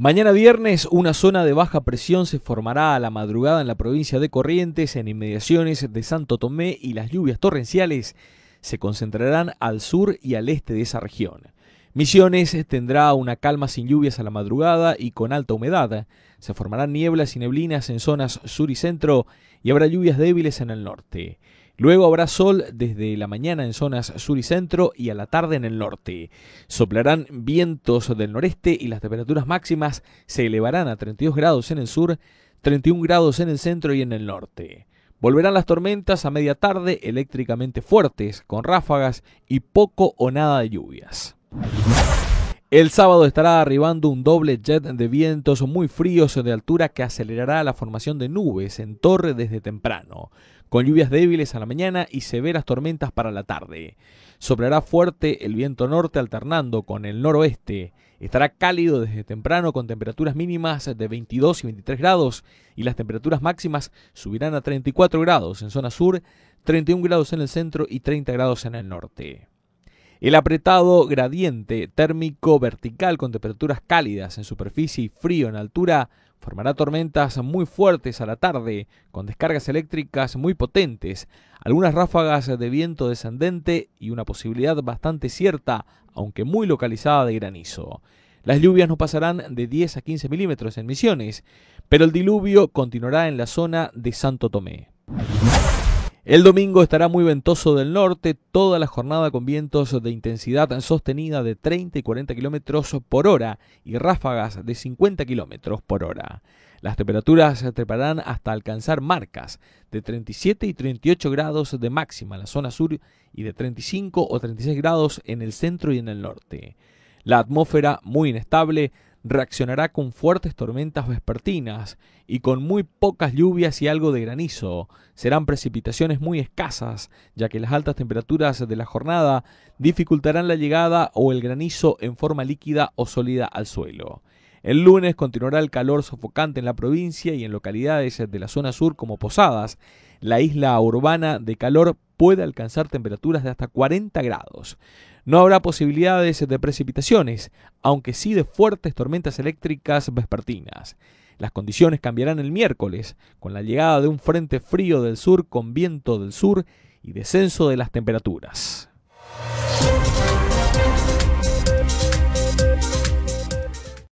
Mañana viernes, una zona de baja presión se formará a la madrugada en la provincia de Corrientes, en inmediaciones de Santo Tomé, y las lluvias torrenciales se concentrarán al sur y al este de esa región. Misiones tendrá una calma sin lluvias a la madrugada y con alta humedad. Se formarán nieblas y neblinas en zonas sur y centro y habrá lluvias débiles en el norte. Luego habrá sol desde la mañana en zonas sur y centro y a la tarde en el norte. Soplarán vientos del noreste y las temperaturas máximas se elevarán a 32 grados en el sur, 31 grados en el centro y en el norte. Volverán las tormentas a media tarde eléctricamente fuertes, con ráfagas y poco o nada de lluvias. El sábado estará arribando un doble jet de vientos muy fríos de altura que acelerará la formación de nubes en torre desde temprano, con lluvias débiles a la mañana y severas tormentas para la tarde. Soplará fuerte el viento norte alternando con el noroeste. Estará cálido desde temprano con temperaturas mínimas de 22 y 23 grados y las temperaturas máximas subirán a 34 grados en zona sur, 31 grados en el centro y 30 grados en el norte. El apretado gradiente térmico vertical con temperaturas cálidas en superficie y frío en altura formará tormentas muy fuertes a la tarde, con descargas eléctricas muy potentes, algunas ráfagas de viento descendente y una posibilidad bastante cierta, aunque muy localizada, de granizo. Las lluvias no pasarán de 10 a 15 milímetros en Misiones, pero el diluvio continuará en la zona de Santo Tomé. El domingo estará muy ventoso del norte, toda la jornada con vientos de intensidad sostenida de 30 y 40 kilómetros por hora y ráfagas de 50 kilómetros por hora. Las temperaturas se treparán hasta alcanzar marcas de 37 y 38 grados de máxima en la zona sur y de 35 o 36 grados en el centro y en el norte. La atmósfera muy inestable reaccionará con fuertes tormentas vespertinas y con muy pocas lluvias y algo de granizo. Serán precipitaciones muy escasas, ya que las altas temperaturas de la jornada dificultarán la llegada o el granizo en forma líquida o sólida al suelo. El lunes continuará el calor sofocante en la provincia y en localidades de la zona sur como Posadas. La isla urbana de calor puede alcanzar temperaturas de hasta 40 grados. No habrá posibilidades de precipitaciones, aunque sí de fuertes tormentas eléctricas vespertinas. Las condiciones cambiarán el miércoles, con la llegada de un frente frío del sur con viento del sur y descenso de las temperaturas.